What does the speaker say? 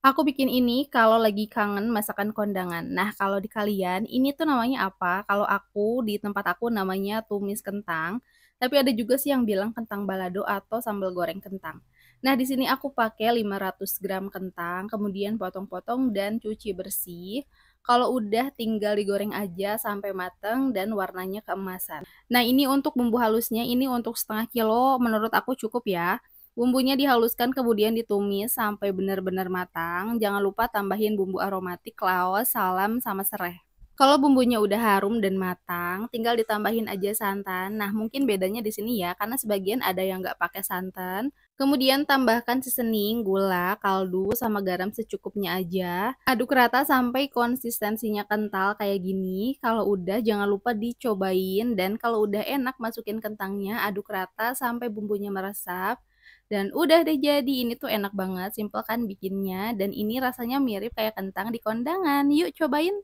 Aku bikin ini kalau lagi kangen masakan kondangan. Nah, kalau di kalian, ini tuh namanya apa? Kalau aku, di tempat aku namanya tumis kentang. Tapi ada juga sih yang bilang kentang balado atau sambal goreng kentang. Nah, di sini aku pakai 500 gram kentang, kemudian potong-potong dan cuci bersih. Kalau udah tinggal digoreng aja sampai mateng dan warnanya keemasan. Nah, ini untuk bumbu halusnya, ini untuk setengah kilo menurut aku cukup ya. Bumbunya dihaluskan kemudian ditumis sampai benar-benar matang. Jangan lupa tambahin bumbu aromatik laos, salam, sama serai. Kalau bumbunya udah harum dan matang, tinggal ditambahin aja santan. Nah, mungkin bedanya di sini ya, karena sebagian ada yang nggak pakai santan. Kemudian tambahkan seasoning, gula, kaldu, sama garam secukupnya aja. Aduk rata sampai konsistensinya kental kayak gini. Kalau udah, jangan lupa dicobain. Dan kalau udah enak, masukin kentangnya, aduk rata sampai bumbunya meresap. Dan udah deh jadi, ini tuh enak banget, simple kan bikinnya, dan ini rasanya mirip kayak kentang di kondangan. Yuk cobain!